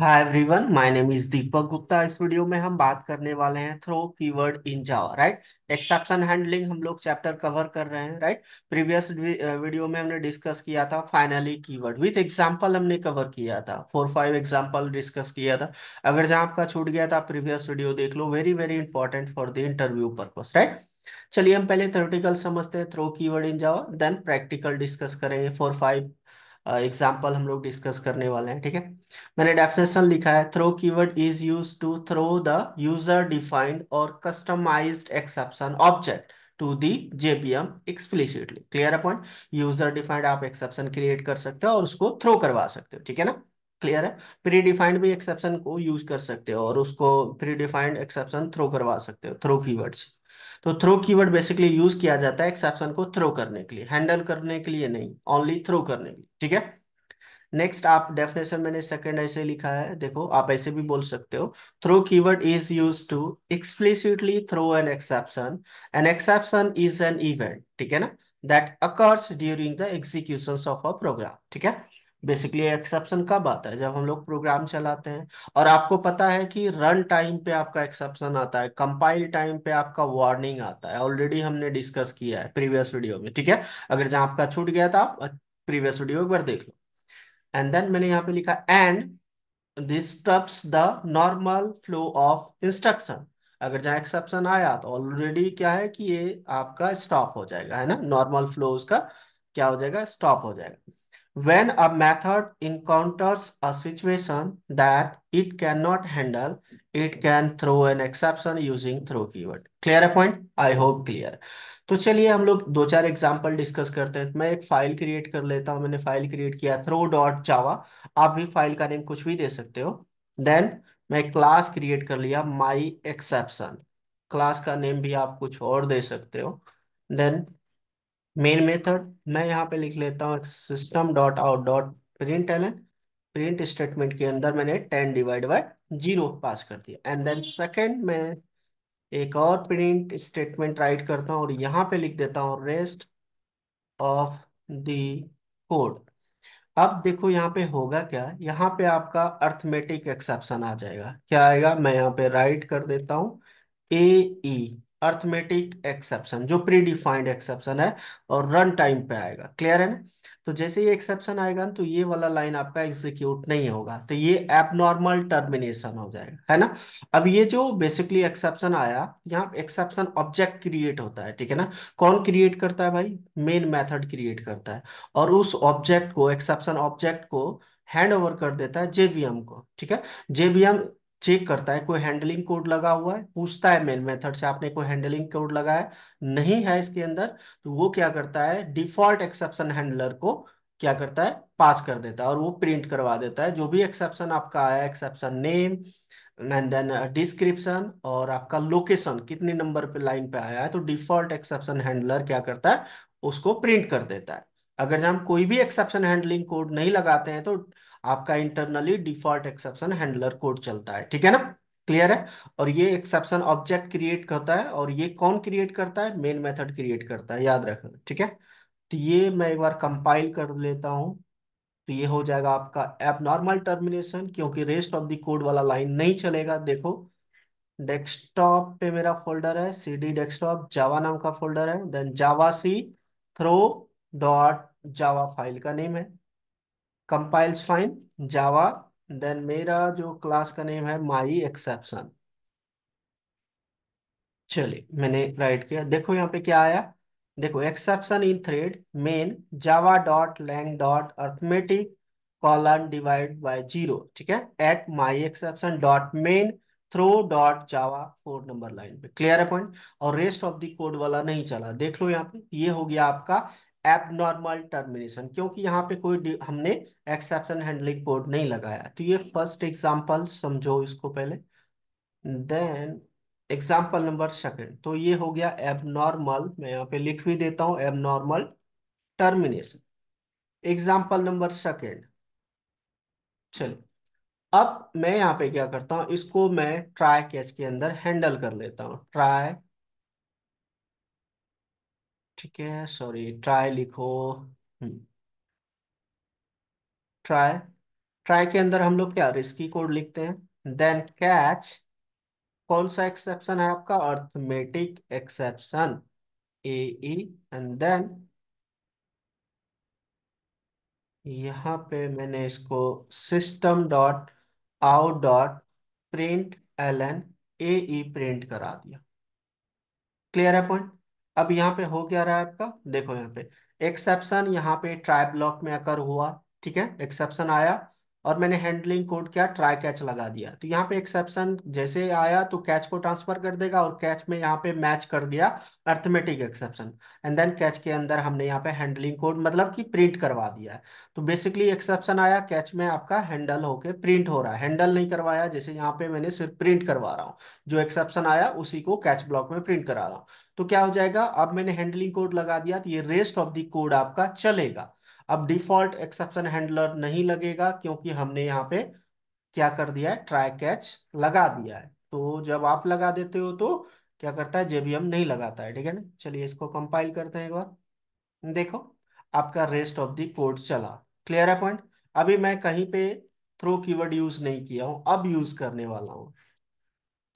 Hi everyone my name is Deepak Gupta इस video में हम बात करने वाले हैं throw keyword in Java right exception handling हम लोग चैप्टर कवर कर रहे हैं राइट प्रीवियस वीडियो में हमने डिस्कस किया था फाइनली कीवर्ड विथ एग्जांपल हमने कवर किया था फोर फाइव एग्जांपल डिस्कस किया था अगर जहां आपका छूट गया था प्रीवियस वीडियो देख लो very very important for the interview purpose right चलिए हम पहले थ्योरेटिकल समझते हैं throw keyword in Java then practical discuss करेंगे फोर फाइव एग्जाम्पल हम लोग डिस्कस करने वाले हैं ठीक है मैंने डेफिनेशन लिखा है throw keyword is use to throw the user defined और customized exception object to the JVM explicitly clear है पॉइंट यूजर डिफाइंड आप एक्सेप्शन क्रिएट कर सकते हो और उसको थ्रो करवा सकते हो ठीक है ना क्लियर है प्री डिफाइंड भी एक्सेप्शन को यूज कर सकते हो और उसको प्री डिफाइंड एक्सेप्शन थ्रो करवा सकते हो थ्रो की से तो थ्रो कीवर्ड बेसिकली यूज किया जाता है एक्सेप्शन को थ्रो करने के लिए हैंडल करने के लिए नहीं ओनली थ्रो करने के लिए ठीक है नेक्स्ट आप डेफिनेशन मैंने सेकंड ऐसे लिखा है देखो आप ऐसे भी बोल सकते हो throw keyword is use to explicitly throw an exception an exception is an event ठीक है ना that occurs during the execution of a program ठीक है बेसिकली एक्सेप्शन कब आता है जब हम लोग प्रोग्राम चलाते हैं और आपको पता है कि रन टाइम पे आपका एक्सेप्शन आता है कंपाइल टाइम पे आपका वार्निंग आता है ऑलरेडी हमने डिस्कस किया है प्रीवियस वीडियो में ठीक है अगर जहां आपका छूट गया था आप प्रीवियस वीडियो एक बार देख लो एंड देन मैंने यहाँ पे लिखा and disturbs the normal flow of instruction अगर जहां एक्सेप्शन आया तो ऑलरेडी क्या है कि ये आपका स्टॉप हो जाएगा है ना नॉर्मल फ्लो उसका क्या हो जाएगा स्टॉप हो जाएगा When a method encounters a situation that it cannot handle, it can throw an exception using throw keyword. Clear a point? I hope clear. तो चलिए हम लोग दो चार एग्जाम्पल डिस्कस करते हैं मैं एक फाइल क्रिएट कर लेता हूं मैंने फाइल क्रिएट किया थ्रो डॉट जावा आप भी फाइल का नेम कुछ भी दे सकते हो देन मैं क्लास क्रिएट कर लिया माई एक्सेप्शन क्लास का नेम भी आप कुछ और दे सकते हो देन मेन मेथड hmm. मैं यहाँ पे लिख लेता हूँ system dot out dot print L print statement के अंदर मैंने ten divide by zero pass कर दिया एंड देन सेकेंड मैं एक और प्रिंट स्टेटमेंट राइट करता हूँ और यहाँ पे लिख देता हूँ रेस्ट ऑफ द कोड अब देखो यहाँ पे होगा क्या यहाँ पे आपका अर्थमेटिक एक्सेप्शन आ जाएगा क्या आएगा मैं यहाँ पे राइट कर देता हूँ A E e। Arithmetic exception जो प्रीडिफाइंड एक्सेप्शन है और रन टाइम पे आएगा क्लियर है ना तो जैसे ये एक्सेप्शन आएगा तो ये वाला लाइन आपका एग्जीक्यूट नहीं होगा तो ये एबनॉर्मल टर्मिनेशन हो जाएगा है ना अब ये जो बेसिकली एक्सेप्शन आया यहाँ एक्सेप्शन ऑब्जेक्ट क्रिएट होता है ठीक है ना कौन क्रिएट करता है भाई मेन मैथड क्रिएट करता है और उस ऑब्जेक्ट को एक्सेप्शन ऑब्जेक्ट को हैंड ओवर कर देता है जेबीएम को ठीक है जेबीएम चेक करता है कोई हैंडलिंग कोड लगा हुआ है पूछता है मेन मेथड से आपने कोई हैंडलिंग कोड लगाया नहीं है इसके अंदर तो वो क्या करता है डिफॉल्ट एक्सेप्शन हैंडलर को क्या करता है पास कर देता है और वो प्रिंट करवा देता है जो भी एक्सेप्शन आपका आया exception name and then description और आपका लोकेशन कितनी नंबर पे लाइन पे आया है तो डिफॉल्ट एक्सेप्शन हैंडलर क्या करता है उसको प्रिंट कर देता है अगर जब हम कोई भी एक्सेप्शन हैंडलिंग कोड नहीं लगाते हैं तो आपका internally default exception handler code चलता है ठीक है ना क्लियर है और ये एक्सेप्शन ऑब्जेक्ट क्रिएट करता है और ये कौन क्रिएट करता है मेन मेथड क्रिएट करता है याद रखना ठीक है तो ये मैं एक बार कंपाइल कर लेता हूं तो ये हो जाएगा आपका एप नॉर्मल टर्मिनेशन क्योंकि रेस्ट ऑफ द कोड वाला लाइन नहीं चलेगा देखो डेस्कटॉप पे मेरा फोल्डर है सी डी डेस्कटॉप जावा नाम का फोल्डर है then javac throw dot Java file का नेम है कंपाइल्स फाइन जावा देन मेरा जो क्लास का नेम है माई एक्सेप्शन चलिए मैंने राइट किया देखो यहाँ पे क्या आया देखो exception in thread main Java dot lang dot arithmetic colon divide by zero ठीक है at my exception dot main throw dot Java four number line पे क्लियर है पॉइंट और रेस्ट ऑफ द कोड वाला नहीं चला देख लो यहाँ पे ये हो गया आपका एबनॉर्मल टर्मिनेशन क्योंकि यहाँ पे कोई हमने एक्सेप्शन हैंडलिंग कोड नहीं लगाया तो ये फर्स्ट एग्जाम्पल समझो इसको पहले देन एग्जाम्पल नंबर सेकेंड तो ये हो गया एबनॉर्मल मैं यहाँ पे लिख भी देता हूँ abnormal termination example number second चलो अब मैं यहाँ पे क्या करता हूँ इसको मैं ट्राई कैच के अंदर हैंडल कर लेता हूँ ट्राई ठीक है सॉरी ट्राई लिखो ट्राई हम्म। ट्राई के अंदर हम लोग क्या रिस्की कोड लिखते हैं देन कैच कौन सा एक्सेप्शन है आपका arithmetic exception A and then यहाँ पे मैंने इसको system dot out dot print L N A print करा दिया क्लियर है पॉइंट अब यहाँ पे हो क्या रहा है आपका देखो यहाँ पे एक्सेप्शन यहाँ पे ट्राई ब्लॉक में अकर हुआ ठीक है एक्सेप्शन आया और मैंने हैंडलिंग कोड क्या ट्राई कैच लगा दिया तो यहाँ पे एक्सेप्शन जैसे आया तो कैच को ट्रांसफर कर देगा और कैच में यहाँ पे मैच कर गया arithmetic exception and then catch के अंदर हमने यहाँ पे हैंडलिंग कोड मतलब कि प्रिंट करवा दिया है तो बेसिकली एक्सेप्शन आया कैच में आपका हैंडल होके प्रिंट हो रहा है हैंडल नहीं करवाया जैसे यहाँ पे मैंने सिर्फ प्रिंट करवा रहा हूँ जो एक्सेप्शन आया उसी को कैच ब्लॉक में प्रिंट करा रहा हूँ तो क्या हो जाएगा अब मैंने हैंडलिंग कोड लगा दिया तो ये रेस्ट ऑफ द कोड आपका चलेगा अब डिफॉल्ट एक्सेप्शन हैंडलर नहीं लगेगा क्योंकि हमने यहाँ पे क्या कर दिया है ट्राई कैच लगा दिया है तो जब आप लगा देते हो तो क्या करता है जेबीएम नहीं लगाता है ठीक है ना चलिए इसको कंपाइल करते हैं एक बार देखो आपका रेस्ट ऑफ द कोड चला क्लियर है पॉइंट अभी मैं कहीं पे थ्रो कीवर्ड यूज नहीं किया हूं अब यूज करने वाला हूं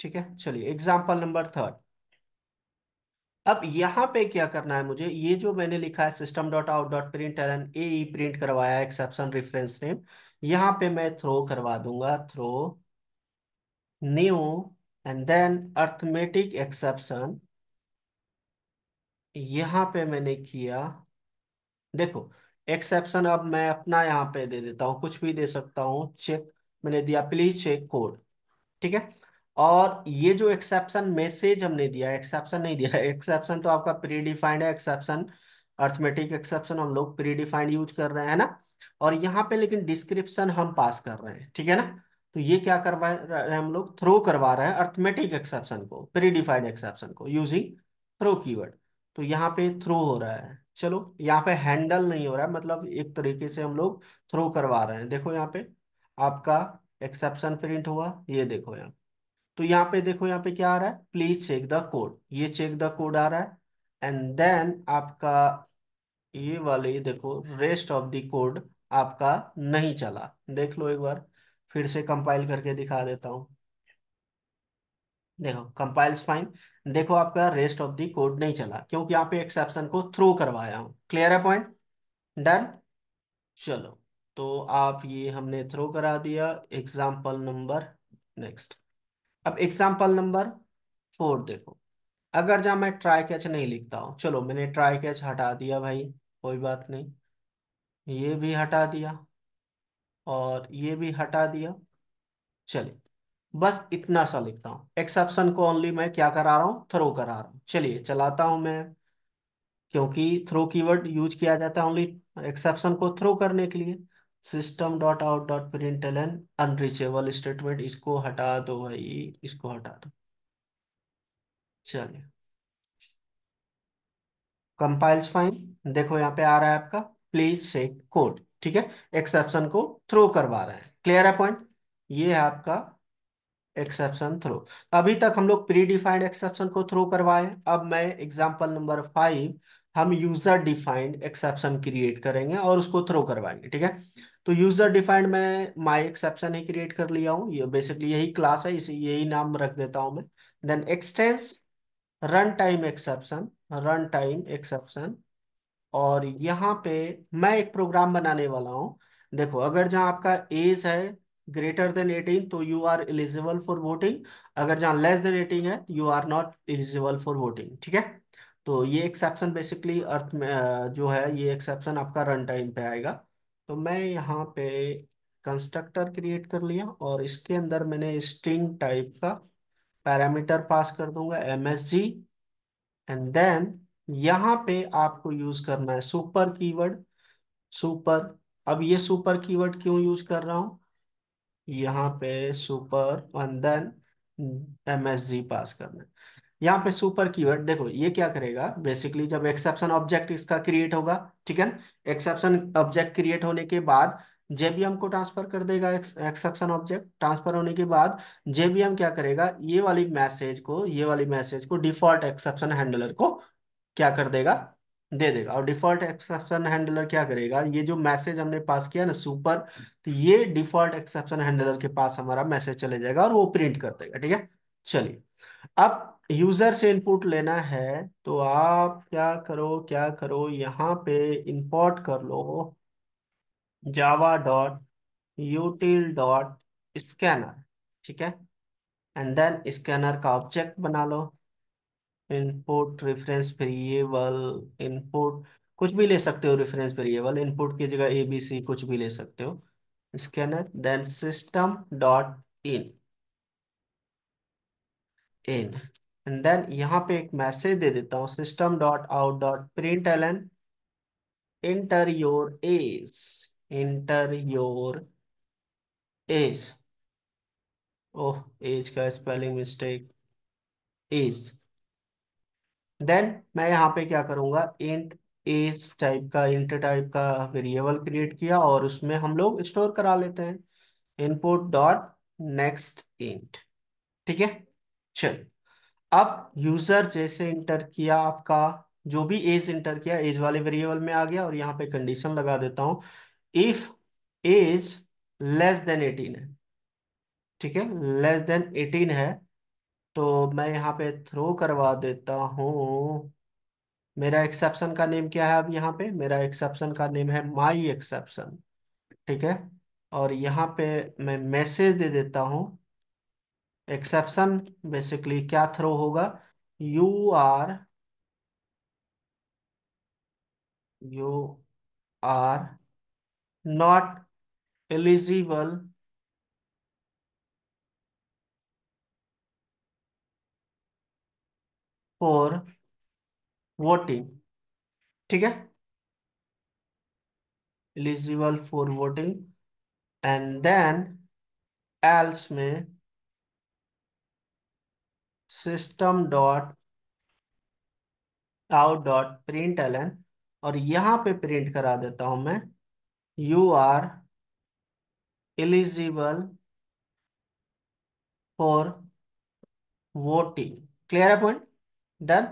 ठीक है चलिए एग्जाम्पल नंबर थर्ड अब यहाँ पे क्या करना है मुझे ये जो मैंने लिखा है system dot out dot print N A print करवाया एक्सेप्शन रेफरेंस नेम यहाँ पे मैं थ्रो करवा दूंगा throw new and then arithmetic exception यहाँ पे मैंने किया देखो एक्सेप्शन अब मैं अपना यहाँ पे दे देता हूँ कुछ भी दे सकता हूँ चेक मैंने दिया प्लीज चेक कोड ठीक है और ये जो एक्सेप्शन मैसेज हमने दिया एक्सेप्शन नहीं दिया एक्सेप्शन तो आपका प्री डिफाइंड है एक्सेप्शन अर्थमेटिक एक्सेप्शन हम लोग प्री डिफाइंड यूज कर रहे हैं ना और यहाँ पे लेकिन डिस्क्रिप्शन हम पास कर रहे हैं ठीक है ना तो ये क्या करवा रहे हम लोग थ्रो करवा रहे हैं अर्थमेटिक एक्सेप्शन को प्री डिफाइंड एक्सेप्शन को यूजिंग थ्रो की तो यहाँ पे थ्रो हो रहा है चलो यहाँ पे हैंडल नहीं हो रहा है मतलब एक तरीके से हम लोग थ्रो करवा रहे हैं देखो यहाँ पे आपका एक्सेप्शन प्रिंट हुआ ये देखो यहाँ तो यहाँ पे देखो यहाँ पे क्या आ रहा है प्लीज चेक द कोड ये चेक द कोड आ रहा है एंड देन आपका ये वाले देखो रेस्ट ऑफ द कोड आपका नहीं चला देख लो एक बार फिर से कंपाइल करके दिखा देता हूं देखो कंपाइल्स फाइन देखो आपका रेस्ट ऑफ द कोड नहीं चला क्योंकि यहाँ पे एक्सेप्शन को थ्रो करवाया हूं क्लियर है पॉइंट डन चलो तो आप ये हमने थ्रो करा दिया एग्जाम्पल नंबर नेक्स्ट अब एग्जाम्पल नंबर फोर देखो अगर जहां मैं ट्राई कैच नहीं लिखता हूं चलो मैंने ट्राई कैच हटा दिया भाई कोई बात नहीं ये भी हटा दिया और ये भी हटा दिया चलिए बस इतना सा लिखता हूँ एक्सेप्शन को ओनली मैं क्या करा रहा हूँ थ्रो करा रहा हूँ चलिए चलाता हूं मैं क्योंकि थ्रो कीवर्ड यूज किया जाता है ओनली एक्सेप्शन को थ्रो करने के लिए system dot out dot print L N unreachable statement इसको हटा दो भाई इसको हटा दो चलिए कंपाइल्स फाइन देखो यहाँ पे आ रहा है आपका प्लीज से कोड ठीक है एक्सेप्शन को थ्रो करवा रहे हैं क्लियर है पॉइंट ये है आपका एक्सेप्शन थ्रो अभी तक हम लोग प्री डिफाइंड एक्सेप्शन को थ्रो करवाए अब मैं एग्जाम्पल नंबर फाइव हम यूजर डिफाइंड एक्सेप्शन क्रिएट करेंगे और उसको थ्रो करवाएंगे ठीक है तो यूजर डिफाइंड मैं माई एक्सेप्शन ही क्रिएट कर लिया हूँ ये बेसिकली यही क्लास है इसे यही नाम रख देता हूँ मैं then extends run time exception run time exception और यहाँ पे मैं एक प्रोग्राम बनाने वाला हूँ देखो अगर जहाँ आपका एज है ग्रेटर देन एटीन तो you are eligible for voting अगर जहाँ लेस देन एटीन है you are not eligible for voting ठीक है तो ये एक्सेप्शन बेसिकली अर्थ में जो है ये एक्सेप्शन आपका रन टाइम पे आएगा तो मैं यहाँ पे कंस्ट्रक्टर क्रिएट कर लिया और इसके अंदर मैंने स्ट्रिंग टाइप का पैरामीटर पास कर दूंगा M S G and then यहाँ पे आपको यूज करना है सुपर कीवर्ड सुपर अब ये सुपर कीवर्ड क्यों यूज कर रहा हूं यहाँ पे super and then M S G pass करना है यहाँ पे सुपर कीवर्ड देखो ये क्या करेगा बेसिकली जब एक्सेप्शन ऑब्जेक्ट इसका क्रिएट होगा ठीक है एक्सेप्शन ऑब्जेक्ट क्रिएट होने के बाद जेबीएम को ट्रांसफर कर देगा एक्सेप्शन ऑब्जेक्ट ट्रांसफर होने के बाद जेबीएम क्या करेगा ये वाली मैसेज को ये वाली मैसेज को डिफॉल्ट एक्सेप्शन हैंडलर को क्या कर देगा दे देगा और डिफॉल्ट एक्सेप्शन हैंडलर क्या करेगा ये जो मैसेज हमने पास किया ना सुपर तो ये डिफॉल्ट एक्सेप्शन हैंडलर के पास हमारा मैसेज चले जाएगा और वो प्रिंट कर देगा ठीक है चलिए अब यूजर से इनपुट लेना है तो आप क्या करो क्या करो यहाँ पे इंपोर्ट कर लो Java dot util dot scanner ठीक है एंड देन स्कैनर का ऑब्जेक्ट बना लो इनपुट रेफरेंस वेरिएबल इनपुट कुछ भी ले सकते हो रेफरेंस वेरिएबल इनपुट की जगह एबीसी कुछ भी ले सकते हो scanner then system dot in in and then यहाँ पे एक मैसेज दे देता हूँ system dot out dot print L N enter your age enter your age oh age का स्पेलिंग मिस्टेक एज देन मैं यहाँ पे क्या करूंगा इंट एज टाइप का इंट टाइप का वेरिएबल क्रिएट किया और उसमें हम लोग स्टोर करा लेते हैं इनपुट डॉट नेक्स्ट इंट ठीक है चल अब यूजर जैसे इंटर किया आपका जो भी एज इंटर किया एज वाले वेरिएबल में आ गया और यहाँ पे कंडीशन लगा देता हूं if age less than eighteen है ठीक है लेस देन एटीन है तो मैं यहाँ पे थ्रो करवा देता हूं मेरा एक्सेप्शन का नेम क्या है अब यहाँ पे मेरा एक्सेप्शन का नेम है माई एक्सेप्शन ठीक है और यहाँ पे मैं मैसेज दे देता हूं एक्सेप्शन बेसिकली क्या थ्रो होगा you are you are not eligible for voting ठीक है eligible for voting and then else में system dot out dot print L N और यहां पे प्रिंट करा देता हूं मैं you are eligible for voting clear है पॉइंट डन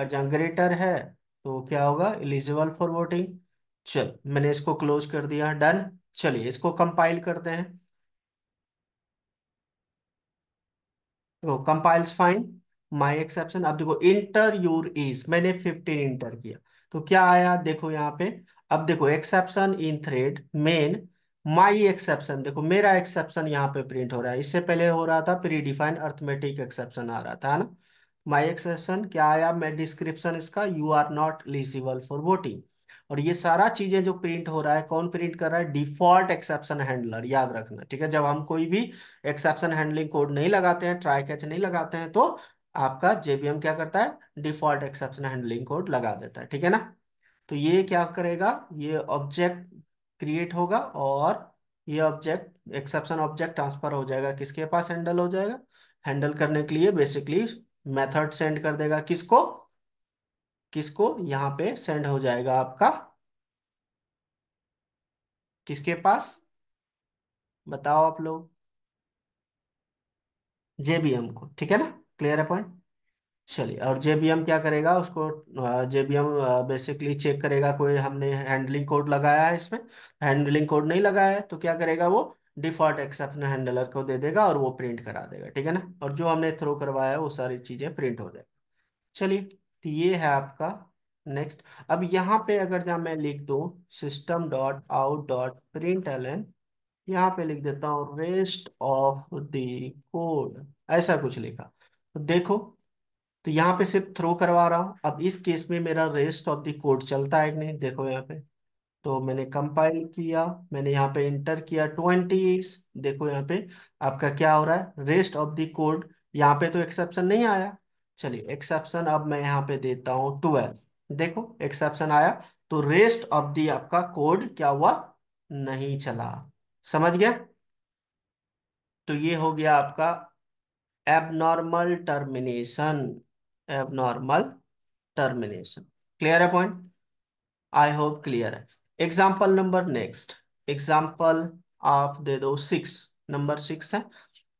और जहां ग्रेटर है तो क्या होगा एलिजिबल फॉर वोटिंग चल मैंने इसको क्लोज कर दिया डन चलिए इसको कंपाइल करते हैं तो कंपाइल्स फाइन माई एक्सेप्शन अब देखो इंटर योर एज मैंने फिफ्टीन इंटर किया तो क्या आया देखो यहाँ पे अब देखो exception in thread main my exception देखो मेरा एक्सेप्शन यहाँ पे प्रिंट हो रहा है इससे पहले हो रहा था प्री डिफाइन अर्थमेटिक एक्सेप्शन आ रहा था ना माई एक्सेप्शन क्या आया मैं डिस्क्रिप्शन इसका you are not eligible for voting और ये सारा चीजें जो प्रिंट हो रहा है कौन प्रिंट कर रहा है डिफॉल्ट एक्सेप्शन हैंडलर याद रखना ठीक है जब हम कोई भी एक्सेप्शन हैंडलिंग कोड नहीं लगाते हैं ट्राई कैच नहीं लगाते हैं तो आपका जेबीएम क्या करता है डिफॉल्ट एक्सेप्शन हैंडलिंग कोड लगा देता है ठीक है ना तो ये क्या करेगा ये ऑब्जेक्ट क्रिएट होगा और ये ऑब्जेक्ट एक्सेप्शन ऑब्जेक्ट ट्रांसफर हो जाएगा किसके पास हैंडल हो जाएगा हैंडल करने के लिए बेसिकली मेथड सेंड कर देगा किसको किसको यहां पे सेंड हो जाएगा आपका किसके पास बताओ आप लोग जेबीएम को ठीक है ना क्लियर है पॉइंट चलिए और जेबीएम क्या करेगा उसको जेबीएम बेसिकली चेक करेगा कोई हमने हैंडलिंग कोड लगाया है इसमें हैंडलिंग कोड नहीं लगाया है तो क्या करेगा वो डिफॉल्ट एक्सेप्शन हैंडलर को दे देगा और वो प्रिंट करा देगा ठीक है ना और जो हमने थ्रो करवाया है वो सारी चीज़ें प्रिंट हो जाएगी चलिए तो ये है आपका नेक्स्ट अब यहाँ पे अगर जहाँ मैं लिख दूँ system dot out dot print L N यहाँ पे लिख देता हूँ रेस्ट ऑफ द कोड ऐसा कुछ लिखा तो देखो तो यहाँ पे सिर्फ थ्रो करवा रहा हूँ अब इस केस में मेरा रेस्ट ऑफ द कोड चलता है नहीं देखो यहाँ पे तो मैंने कंपाइल किया मैंने यहाँ पे इंटर किया ट्वेंटी देखो यहाँ पे आपका क्या हो रहा है रेस्ट ऑफ द कोड यहाँ पे तो एक्सेप्शन नहीं आया चलिए एक्सेप्शन अब मैं यहाँ पे देता हूँ ट्वेल्व देखो एक्सेप्शन आया तो रेस्ट ऑफ दी आपका कोड क्या हुआ नहीं चला समझ गया तो ये हो गया आपका abnormal termination abnormal termination clear है पॉइंट आई होप क्लियर है एग्जाम्पल नंबर नेक्स्ट एग्जाम्पल आप दे दो सिक्स नंबर सिक्स है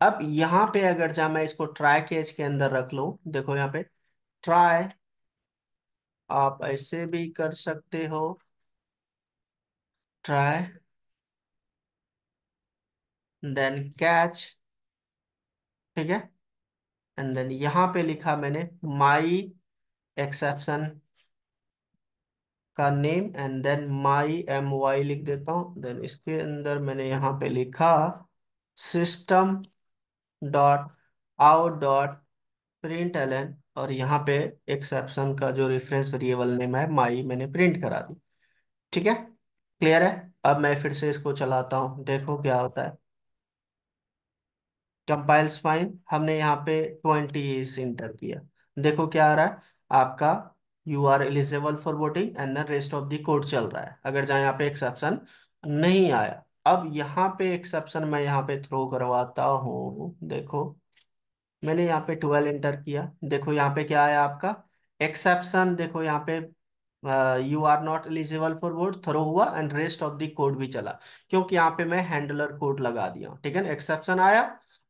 अब यहां पे अगर जा मैं इसको ट्राई केज के अंदर रख लू देखो यहाँ पे ट्राई आप ऐसे भी कर सकते हो ट्राई देन कैच ठीक है एंड देन यहां पे लिखा मैंने माई एक्सेप्शन का name and then my M Y लिख देता हूं देन इसके अंदर मैंने यहां पे लिखा system dot out dot print L N और यहाँ पे एक्सेप्शन का जो रेफरेंस वेरिएबल नेम है माई मैंने प्रिंट करा दी ठीक है क्लियर है अब मैं फिर से इसको चलाता हूँ देखो क्या होता है कंपाइल्स फाइन हमने यहाँ पे ट्वेंटी इंटर किया देखो क्या आ रहा है आपका you are eligible for voting and then rest of the code चल रहा है अगर जहाँ यहाँ पे एक्सेप्शन नहीं आया अब यहाँ पे एक्सेप्शन मैं यहाँ पे थ्रो करवाता हूँ देखो मैंने यहाँ पे ट्वेल्व इंटर किया देखो यहाँ पे क्या आया आपका एक्सेप्शन देखो यहाँ पे you are not eligible for vote throw हुआ and rest of the code भी चला क्योंकि यहाँ पे मैं हैंडलर कोड लगा दिया ठीक है एक्सेप्शन आया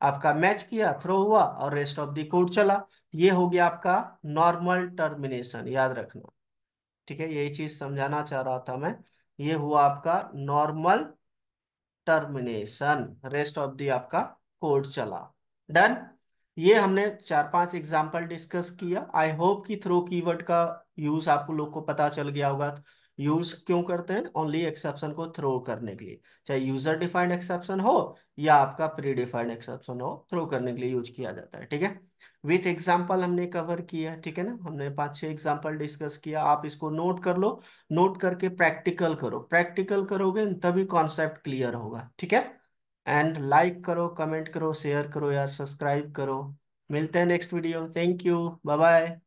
आपका मैच किया थ्रो हुआ और रेस्ट ऑफ द कोड चला ये हो गया आपका नॉर्मल टर्मिनेशन याद रखना ठीक है यही चीज समझाना चाह रहा था मैं ये हुआ आपका normal termination rest of the आपका कोड चला डन ये हमने चार पांच एग्जाम्पल डिस्कस किया आई होप कि थ्रो कीवर्ड का यूज आप लोग को पता चल गया होगा यूज क्यों करते हैं ओनली एक्सेप्शन को थ्रो करने के लिए चाहे यूजर डिफाइंड एक्सेप्शन हो या आपका प्री डिफाइंड एक्सेप्शन हो थ्रो करने के लिए यूज किया जाता है ठीक है विथ एग्जाम्पल हमने कवर किया ठीक है ना हमने पांच छह एग्जाम्पल डिस्कस किया आप इसको नोट कर लो नोट करके प्रैक्टिकल करो प्रैक्टिकल करोगे तभी कॉन्सेप्ट क्लियर होगा ठीक है एंड लाइक करो कमेंट करो शेयर करो यार सब्सक्राइब करो मिलते हैं नेक्स्ट वीडियो में थैंक यू बाय बाय